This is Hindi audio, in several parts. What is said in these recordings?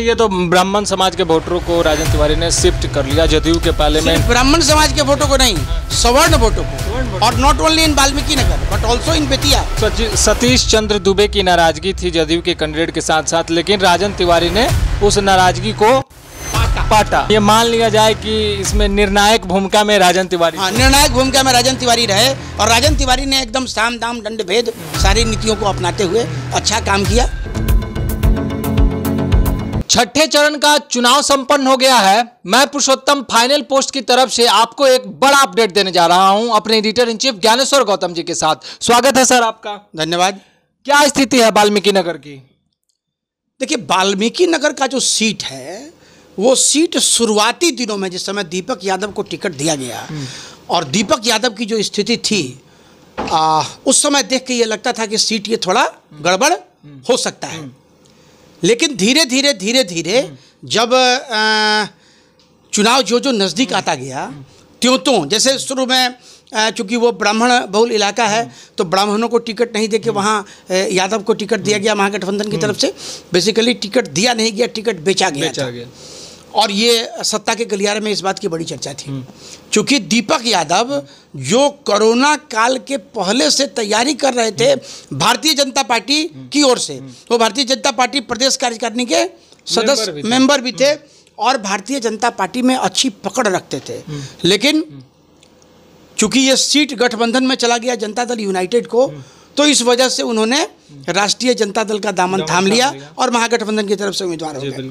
ये तो ब्राह्मण समाज के वोटरों को राजन तिवारी ने शिफ्ट कर लिया जदयू के पहले में ब्राह्मण समाज के वोटों को नहीं सवर्ण वोटों को और not only in Valmiki Nagar but also in Bettiah Satish Chandra Dubey की नाराजगी थी जदयू के कैंडिडेट के साथ साथ लेकिन राजन तिवारी ने उस नाराजगी को पाटा ये मान लिया जाए कि इसमें निर्णायक भूमिका में राजन तिवारी हाँ निर्णायक भूमिका में राजन तिवारी रहे और राजन तिवारी ने एकदम साम दाम दंड भेद सारी नीतियों को अपनाते हुए अच्छा काम किया छठे चरण का चुनाव संपन्न हो गया है मैं पुरुषोत्तम फाइनल पोस्ट की तरफ से आपको एक बड़ा अपडेट देने जा रहा हूं अपने editor in chief Gyaneshwar Gautam ji के साथ स्वागत है सर आपका धन्यवाद क्या स्थिति है वाल्मीकि नगर की देखिए वाल्मीकि नगर का जो सीट है वो सीट शुरुआती दिनों में जिस समय दीपक यादव को टिकट दिया गया हम्म। और दीपक यादव की जो स्थिति थी आ, उस समय देख के ये लगता था कि सीट ये थोड़ा हम्म। गड़बड़ हम्म। हो सकता है लेकिन धीरे धीरे धीरे धीरे जब आ, चुनाव जो जो नज़दीक आता गया त्यों त्यों जैसे शुरू में चूंकि वो ब्राह्मण बहुल इलाका है तो ब्राह्मणों को टिकट नहीं दे के वहाँ यादव को टिकट दिया गया महागठबंधन की तरफ से बेसिकली टिकट दिया नहीं गया टिकट बेचा गया, बेचा गया। और ये सत्ता के गलियारे में इस बात की बड़ी चर्चा थी क्योंकि दीपक यादव जो कोरोना काल के पहले से तैयारी कर रहे थे भारतीय जनता पार्टी की ओर से वो भारतीय जनता पार्टी प्रदेश कार्यकारिणी के सदस्य मेंबर भी थे और भारतीय जनता पार्टी में अच्छी पकड़ रखते थे लेकिन चूंकि ये सीट गठबंधन में चला गया जनता दल यूनाइटेड को तो इस वजह से उन्होंने राष्ट्रीय जनता दल का दामन थाम लिया और महागठबंधन की तरफ से उम्मीदवार हो गए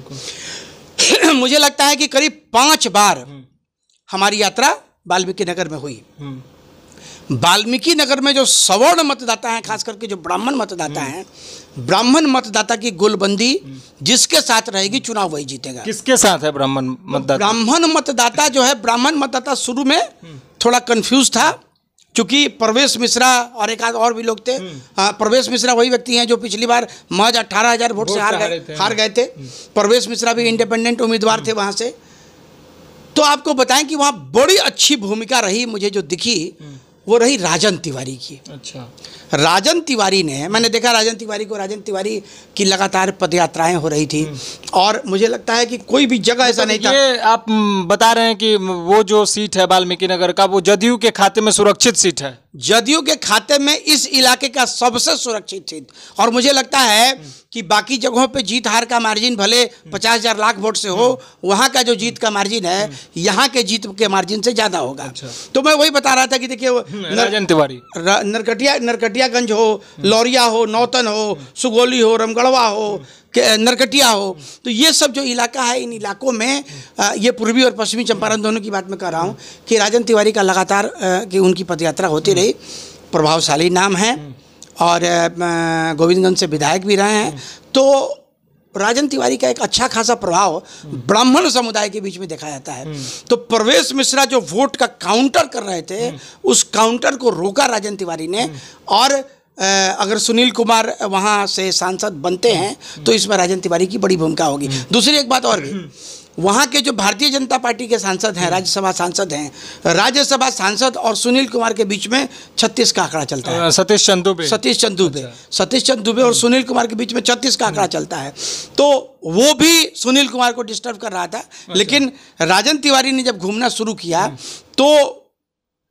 मुझे लगता है कि करीब पांच बार हम्म। हमारी यात्रा वाल्मीकि नगर में हुई हम्म। वाल्मीकि नगर में जो सवर्ण मतदाता हैं खास करके जो ब्राह्मण मतदाता हम्म। हैं ब्राह्मण मतदाता की गोलबंदी जिसके साथ रहेगी चुनाव वही जीतेगा किसके साथ है ब्राह्मण मतदाता ब्राह्मण मतदाता जो है ब्राह्मण मतदाता शुरू में थोड़ा कंफ्यूज था क्योंकि प्रवेश मिश्रा और एक आध और भी लोग थे हम्म। हाँ, प्रवेश मिश्रा वही व्यक्ति हैं जो पिछली बार महज अट्ठारह हज़ार वोट से हार गए हार हाँ। गए थे हम्म। प्रवेश मिश्रा भी इंडिपेंडेंट हम्म। उम्मीदवार थे वहां से तो आपको बताएं कि वहां बड़ी अच्छी भूमिका रही मुझे जो दिखी वो रही राजन तिवारी की अच्छा राजन तिवारी ने मैंने देखा राजन तिवारी को राजन तिवारी की लगातार पदयात्राएं हो रही थी हम्म। और मुझे लगता है कि कोई भी जगह ऐसा मतलब नहीं था ये आप हम्म, बता रहे हैं कि वो जो सीट है वाल्मीकि नगर का वो जदयू के खाते में सुरक्षित सीट है जदयू के खाते में इस इलाके का सबसे सुरक्षित सीट और मुझे लगता है कि बाकी जगहों पे जीत हार का मार्जिन भले पचास हजार लाख वोट से हो वहाँ का जो जीत का मार्जिन है यहाँ के जीत के मार्जिन से ज़्यादा होगा अच्छा। तो मैं वही बता रहा था कि देखिए हम्म, राजन तिवारी नरकटिया नरकटियागंज हो लौरिया हो नौतन हो सुगोली हो रमगढ़वा हो नरकटिया हो तो ये सब जो इलाका है इन इलाकों में ये पूर्वी और पश्चिमी चंपारण दोनों की बात मैं कर रहा हूँ कि राजन तिवारी का लगातार कि उनकी पदयात्रा होती रही प्रभावशाली नाम है और गोविंदगंज से विधायक भी रहे हैं तो राजन तिवारी का एक अच्छा खासा प्रभाव ब्राह्मण समुदाय के बीच में देखा जाता है तो प्रवेश मिश्रा जो वोट का काउंटर कर रहे थे उस काउंटर को रोका राजन तिवारी ने और अगर सुनील कुमार वहाँ से सांसद बनते हैं तो इसमें राजन तिवारी की बड़ी भूमिका होगी दूसरी एक बात और भी वहाँ के जो भारतीय जनता पार्टी के सांसद हैं राज्यसभा सांसद हैं राज्यसभा सांसद और सुनील कुमार के बीच में छत्तीस का आंकड़ा चलता है सतीश चंद दुबे सतीश चंद दुबे अच्छा। सतीश चंद दुबे और सुनील कुमार के बीच में छत्तीस का आंकड़ा चलता है तो वो भी सुनील कुमार को डिस्टर्ब कर रहा था अच्छा। लेकिन राजन तिवारी ने जब घूमना शुरू किया तो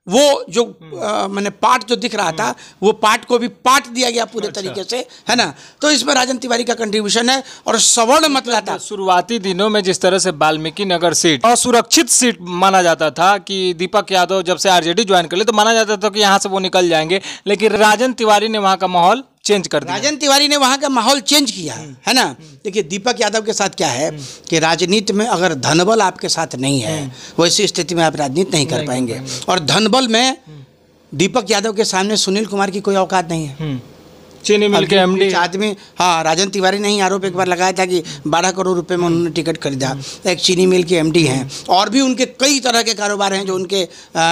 वो जो हम्म। मैंने पार्ट जो दिख रहा था हम्म। वो पार्ट को भी पार्ट दिया गया पूरे अच्छा। तरीके से है ना तो इसमें राजन तिवारी का कंट्रीब्यूशन है और सवर्ण मतलब था शुरुआती दिनों में जिस तरह से वाल्मीकि नगर सीट असुरक्षित सीट माना जाता था कि दीपक यादव जब से आरजेडी ज्वाइन कर ले तो माना जाता था कि यहाँ से वो निकल जाएंगे लेकिन राजन तिवारी ने वहाँ का माहौल चेंज कर दिया राजन तिवारी ने वहाँ का माहौल चेंज किया हम्म। है ना देखिए दीपक यादव के साथ क्या है हम्म। कि राजनीति में अगर धनबल आपके साथ नहीं है हम्म। वैसी स्थिति में आप राजनीति नहीं कर पाएंगे और धनबल में दीपक यादव के सामने सुनील कुमार की कोई औकात नहीं है चीनी मिल के आदमी हाँ राजन तिवारी ने ही आरोप एक बार लगाया था कि बारह करोड़ रुपए में उन्होंने टिकट खरीदा एक चीनी मिल के एमडी हैं और भी उनके कई तरह के कारोबार हैं जो उनके आ,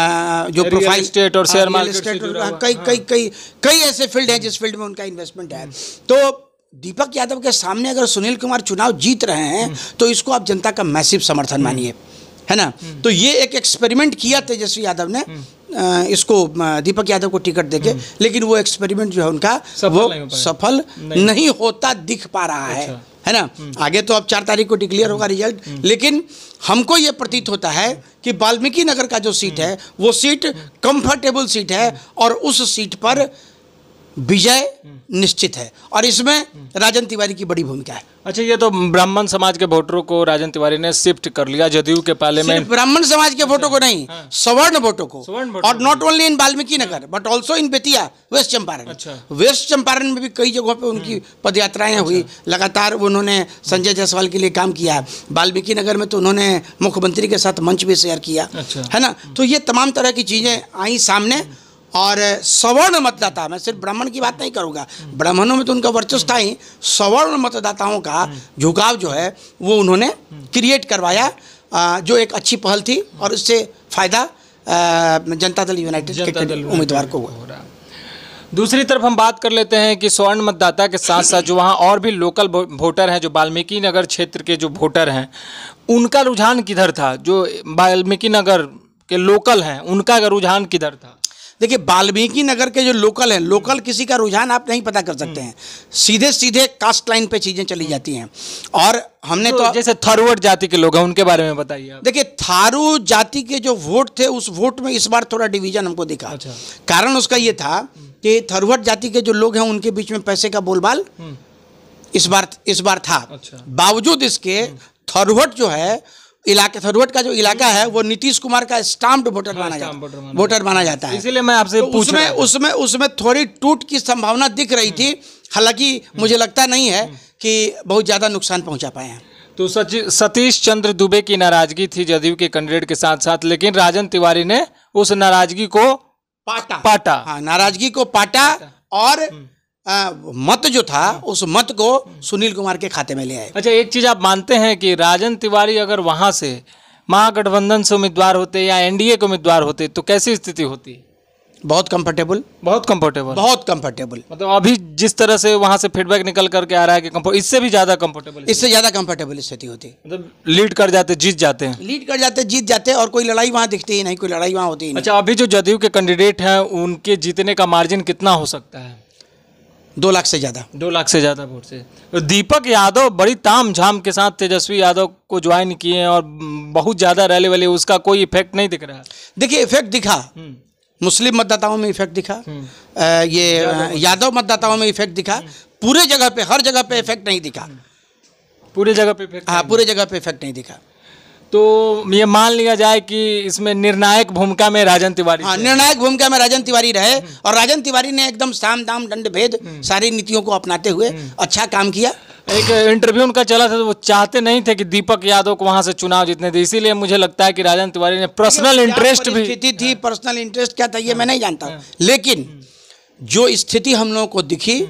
जो प्रोफाइल स्टेट और शेयर हाँ, मार्केट हाँ, कई हाँ। कई कई कई ऐसे फील्ड हैं जिस फील्ड में उनका इन्वेस्टमेंट है तो दीपक यादव के सामने अगर सुनील कुमार चुनाव जीत रहे हैं तो इसको आप जनता का मैसिव समर्थन मानिए है ना हम्म। तो ये एक एक्सपेरिमेंट किया तेजस्वी यादव ने हम्म। इसको दीपक यादव को टिकट देके हम्म। लेकिन वो एक्सपेरिमेंट जो है उनका सफल वो नहीं सफल नहीं।, नहीं होता दिख पा रहा अच्छा। है है ना आगे तो अब चार तारीख को डिक्लेयर होगा रिजल्ट लेकिन हमको ये प्रतीत होता है कि वाल्मीकि नगर का जो सीट है वो सीट कंफर्टेबल सीट है और उस सीट पर विजय निश्चित है और इसमें राजन तिवारी की बड़ी भूमिका है अच्छा ये तो ब्राह्मण समाज के वोटरों को राजन तिवारी ने शिफ्ट कर लिया जदयू के पाले में ब्राह्मण समाज के वोटों को अच्छा, नहीं हाँ। सवर्ण वोटों को और not only in Valmiki Nagar but also in Bettiah west Champaran अच्छा। वेस्ट चंपारण में भी कई जगहों पर उनकी हम्म। पदयात्राएं हुई अच्छा। लगातार उन्होंने संजय जायसवाल के लिए काम किया वाल्मीकि नगर में तो उन्होंने मुख्यमंत्री के साथ मंच भी शेयर किया अच्छा। है ना तो ये तमाम तरह की चीजें आई सामने और सवर्ण मतदाता मैं सिर्फ ब्राह्मण की बात नहीं करूँगा ब्राह्मणों में तो उनका वर्चस्व था ही सवर्ण मतदाताओं का झुकाव जो है वो उन्होंने क्रिएट करवाया जो एक अच्छी पहल थी और उससे फ़ायदा जनता दल यूनाइटेड के उम्मीदवार को हुआ दूसरी तरफ हम बात कर लेते हैं कि स्वर्ण मतदाता के साथ साथ जो वहाँ और भी लोकल वोटर हैं जो वाल्मीकि नगर क्षेत्र के जो वोटर हैं उनका रुझान किधर था जो वाल्मीकि नगर के लोकल हैं उनका रुझान किधर था देखिए वाल्मीकि नगर के जो लोकल हैं लोकल किसी का रुझान आप नहीं पता कर सकते हैं सीधे सीधे कास्ट लाइन पे चीज़ें चली जाती हैं और हमने तो, तो जैसे थारूवट जाति के लोग हैं उनके बारे में बताइए देखिए थारू जाति के जो वोट थे उस वोट में इस बार थोड़ा डिवीजन हमको दिखा अच्छा। कारण उसका ये था कि थारूवट जाति के जो लोग हैं उनके बीच में पैसे का बोलबाल हम्म। इस बार इस बार था अच्छा। बावजूद इसके थारूवट जो है इलाके थरवट का जो इलाका है वो नीतीश कुमार का स्टाम्प वोटर हाँ, माना जाता है वोटर माना जाता है इसीलिए मैं आपसे तो उसमें उसमें उसमें थोड़ी टूट की संभावना दिख रही थी हालांकि मुझे लगता नहीं है कि बहुत ज़्यादा नुकसान पहुंचा पाए हैं तो सतीश चंद्र दुबे की नाराजगी थी जदयू के कैंडिडेट के साथ साथ लेकिन राजन तिवारी ने उस नाराजगी को पाटा पाटा हाँ नाराजगी को पाटा और हम्म। आ, मत जो था हाँ। उस मत को सुनील कुमार के खाते में ले आए अच्छा एक चीज आप मानते हैं कि राजन तिवारी अगर वहां से महागठबंधन से उम्मीदवार होते या एनडीए के उम्मीदवार होते तो कैसी स्थिति होती बहुत कंफर्टेबल बहुत कंफर्टेबल बहुत कंफर्टेबल मतलब अभी जिस तरह से वहां से फीडबैक निकल करके आ रहा है कि इससे भी ज्यादा कंफर्टेबल इससे ज्यादा कंफर्टेबल स्थिति होती मतलब लीड कर जाते जीत जाते हैं लीड कर जाते जीत जाते हैं और कोई लड़ाई वहां दिखती ही नहीं कोई लड़ाई वहां होती ही अच्छा अभी जो जदयू के कैंडिडेट हैं उनके जीतने का मार्जिन कितना हो सकता है दो लाख से ज़्यादा दो लाख से ज़्यादा वोट से दीपक यादव बड़ी ताम झाम के साथ तेजस्वी यादव को ज्वाइन किए हैं और बहुत ज़्यादा रैली वैली उसका कोई इफेक्ट नहीं दिख रहा देखिए इफेक्ट दिखा हम्म। मुस्लिम मतदाताओं में इफेक्ट दिखा हम्म। ये यादव मतदाताओं में इफेक्ट दिखा हम्म। पूरे जगह पे हर जगह पे इफेक्ट नहीं दिखा पूरे जगह पे हाँ पूरे जगह पे इफेक्ट नहीं दिखा तो ये मान लिया जाए कि इसमें निर्णायक भूमिका में राजन तिवारी हाँ निर्णायक भूमिका में राजन तिवारी रहे हम्म। और राजन तिवारी ने एकदम साम दाम दंड भेद हम्म। सारी नीतियों को अपनाते हुए हम्म। अच्छा काम किया एक इंटरव्यू उनका चला था तो वो चाहते नहीं थे कि दीपक यादव को वहां से चुनाव जीतने थे इसीलिए मुझे लगता है कि राजन तिवारी ने पर्सनल इंटरेस्ट भी स्थिति थी पर्सनल हाँ। इंटरेस्ट क्या था ये हाँ। मैं नहीं जानता हाँ। लेकिन जो स्थिति हम लोगों को दिखी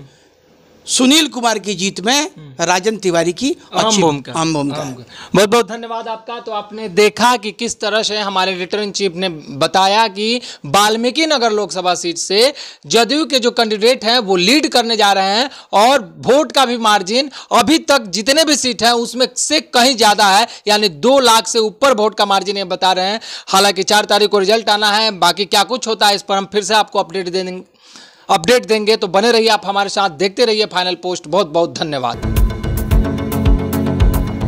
सुनील कुमार की जीत में राजन तिवारी की अच्छी भूमिका बहुत बहुत धन्यवाद आपका तो आपने देखा कि किस तरह से हमारे रिटर्न चीफ ने बताया कि वाल्मीकि नगर लोकसभा सीट से जदयू के जो कैंडिडेट हैं वो लीड करने जा रहे हैं और वोट का भी मार्जिन अभी तक जितने भी सीट हैं उसमें से कहीं ज़्यादा है यानी दो लाख से ऊपर वोट का मार्जिन ये बता रहे हैं हालांकि चार तारीख को रिजल्ट आना है बाकी क्या कुछ होता है इस पर हम फिर से आपको अपडेट दे देंगे अपडेट देंगे तो बने रहिए आप हमारे साथ देखते रहिए फाइनल पोस्ट बहुत बहुत धन्यवाद